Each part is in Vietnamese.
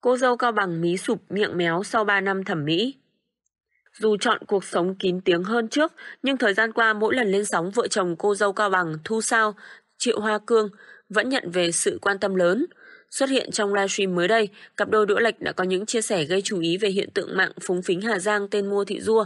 Cô dâu cao bằng mí sụp miệng méo sau 3 năm thẩm mỹ. Dù chọn cuộc sống kín tiếng hơn trước, nhưng thời gian qua mỗi lần lên sóng vợ chồng cô dâu Cao Bằng, Thu Sao, Triệu Hoa Cương vẫn nhận về sự quan tâm lớn. Xuất hiện trong livestream mới đây, cặp đôi đũa lệch đã có những chia sẻ gây chú ý về hiện tượng mạng phúng phính Hà Giang tên Mua Thị Dua.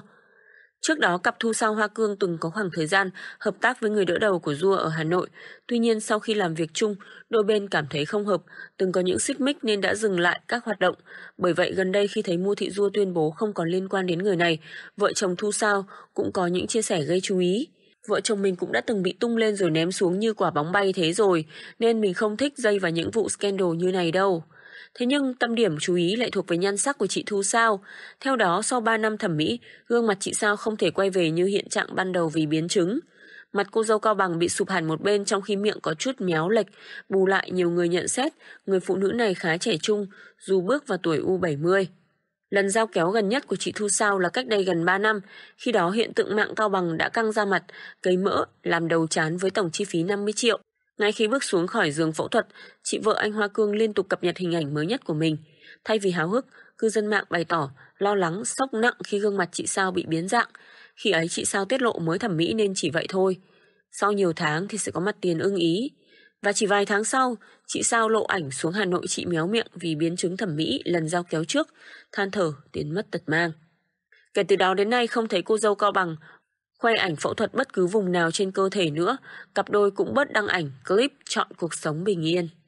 Trước đó, cặp Thu Sao Hoa Cương từng có khoảng thời gian hợp tác với người đỡ đầu của Dua ở Hà Nội. Tuy nhiên, sau khi làm việc chung, đôi bên cảm thấy không hợp, từng có những xích mích nên đã dừng lại các hoạt động. Bởi vậy, gần đây khi thấy Mua Thị Dua tuyên bố không còn liên quan đến người này, vợ chồng Thu Sao cũng có những chia sẻ gây chú ý vợ chồng mình cũng đã từng bị tung lên rồi ném xuống như quả bóng bay thế rồi, nên mình không thích dây vào những vụ scandal như này đâu. Thế nhưng tâm điểm chú ý lại thuộc về nhan sắc của chị Thu Sao. Theo đó, sau 3 năm thẩm mỹ, gương mặt chị Sao không thể quay về như hiện trạng ban đầu vì biến chứng. Mặt cô dâu cao bằng bị sụp hẳn một bên trong khi miệng có chút méo lệch. Bù lại nhiều người nhận xét, người phụ nữ này khá trẻ trung, dù bước vào tuổi U70. Lần giao kéo gần nhất của chị Thu Sao là cách đây gần 3 năm, khi đó hiện tượng mạng cao bằng đã căng ra mặt, cấy mỡ, làm đầu chán với tổng chi phí 50 triệu. Ngay khi bước xuống khỏi giường phẫu thuật, chị vợ anh Hoa Cương liên tục cập nhật hình ảnh mới nhất của mình. Thay vì háo hức, cư dân mạng bày tỏ lo lắng, sốc nặng khi gương mặt chị Sao bị biến dạng. Khi ấy chị Sao tiết lộ mới thẩm mỹ nên chỉ vậy thôi. Sau nhiều tháng thì sẽ có mặt tiền ưng ý. Và chỉ vài tháng sau, chị Sao lộ ảnh xuống Hà Nội chị méo miệng vì biến chứng thẩm mỹ lần giao kéo trước, than thở, tiến mất tật mang. Kể từ đó đến nay không thấy cô dâu Cao Bằng quay ảnh phẫu thuật bất cứ vùng nào trên cơ thể nữa, cặp đôi cũng bớt đăng ảnh, clip chọn cuộc sống bình yên.